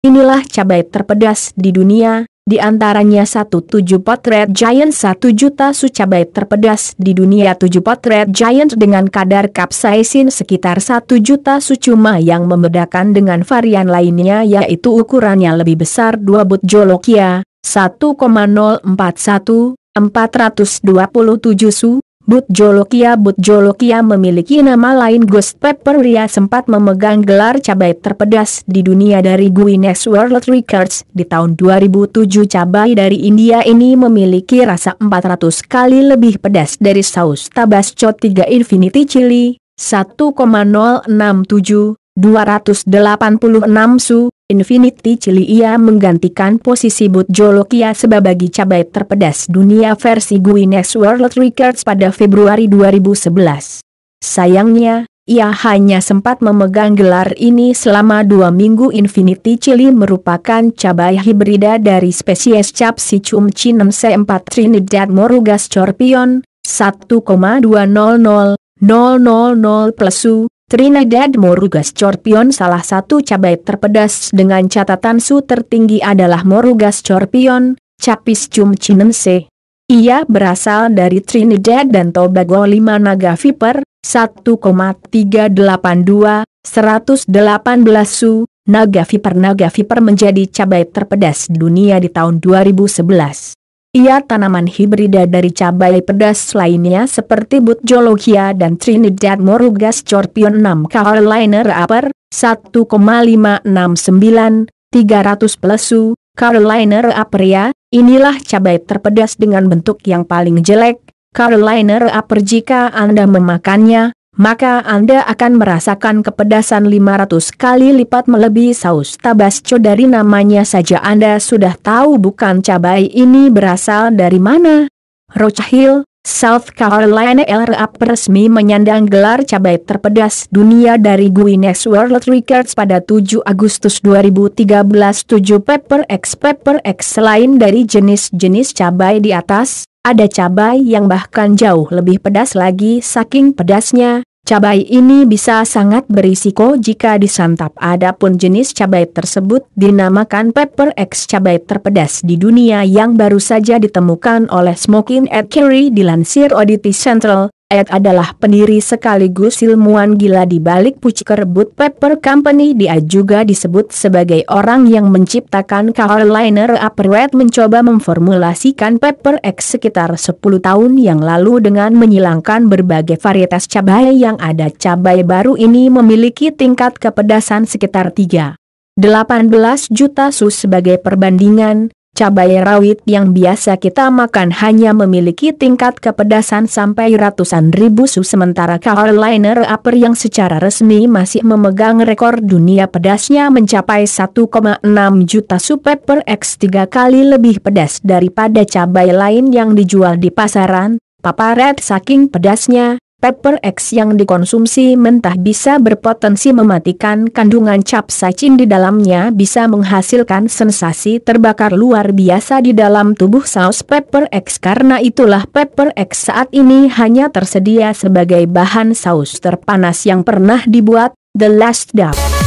Inilah cabai terpedas di dunia, di antaranya 17 potret giant 1 juta su cabai terpedas di dunia 7 potret giant dengan kadar capsaicin sekitar 1 juta su cuma yang membedakan dengan varian lainnya yaitu ukurannya lebih besar 2 but jolokia, 1,041, 427 su, But Butjolokia Butjolokia memiliki nama lain Ghost Pepper Ria sempat memegang gelar cabai terpedas di dunia dari Guinness World Records. Di tahun 2007 cabai dari India ini memiliki rasa 400 kali lebih pedas dari saus Tabasco 3 Infinity Chili, 1,067, 286 su, Infinity Chili ia menggantikan posisi But Jolokia sebagai cabai terpedas dunia versi Guinness World Records pada Februari 2011. Sayangnya, ia hanya sempat memegang gelar ini selama dua minggu Infinity Chili merupakan cabai hibrida dari spesies Capsicum c 4 Trinidad morugas scorpion, 1,200 000 Trinidad Morugas Corpion salah satu cabai terpedas dengan catatan su tertinggi adalah Morugas Corpion, Capis Cum Chinense. Ia berasal dari Trinidad dan Tobago 5 naga viper, 1,382, 118 su, naga viper naga viper menjadi cabai terpedas dunia di tahun 2011. Ia tanaman hibrida dari cabai pedas lainnya seperti Butjologia dan Trinidad Morugas Scorpion 6 Carliner Upper, 1,569, 300 plesu, Upper ya, inilah cabai terpedas dengan bentuk yang paling jelek, Carliner Reaper jika Anda memakannya, maka Anda akan merasakan kepedasan 500 kali lipat melebihi saus tabasco dari namanya saja Anda sudah tahu bukan cabai ini berasal dari mana. Roach Hill, South Carolina LRAP resmi menyandang gelar cabai terpedas dunia dari Guinness World Records pada 7 Agustus 2013 7 Pepper X Pepper X selain dari jenis-jenis cabai di atas, ada cabai yang bahkan jauh lebih pedas lagi saking pedasnya, Cabai ini bisa sangat berisiko jika disantap. Adapun jenis cabai tersebut dinamakan pepper X cabai terpedas di dunia yang baru saja ditemukan oleh Smoking at Curry dilansir Oddity Central, Ed adalah pendiri sekaligus ilmuwan gila di balik Puckerbud Paper Company. Dia juga disebut sebagai orang yang menciptakan Caroliner Upperwet mencoba memformulasikan Paper X sekitar 10 tahun yang lalu dengan menyilangkan berbagai varietas cabai yang ada. Cabai baru ini memiliki tingkat kepedasan sekitar 3. 18 juta sus sebagai perbandingan, Cabai rawit yang biasa kita makan hanya memiliki tingkat kepedasan sampai ratusan ribu su sementara Carolina Reaper yang secara resmi masih memegang rekor dunia pedasnya mencapai 1,6 juta su pepper X tiga kali lebih pedas daripada cabai lain yang dijual di pasaran. Paparet saking pedasnya, Pepper X yang dikonsumsi mentah bisa berpotensi mematikan kandungan capsaicin di dalamnya bisa menghasilkan sensasi terbakar luar biasa di dalam tubuh saus Pepper X karena itulah Pepper X saat ini hanya tersedia sebagai bahan saus terpanas yang pernah dibuat, The Last Duck.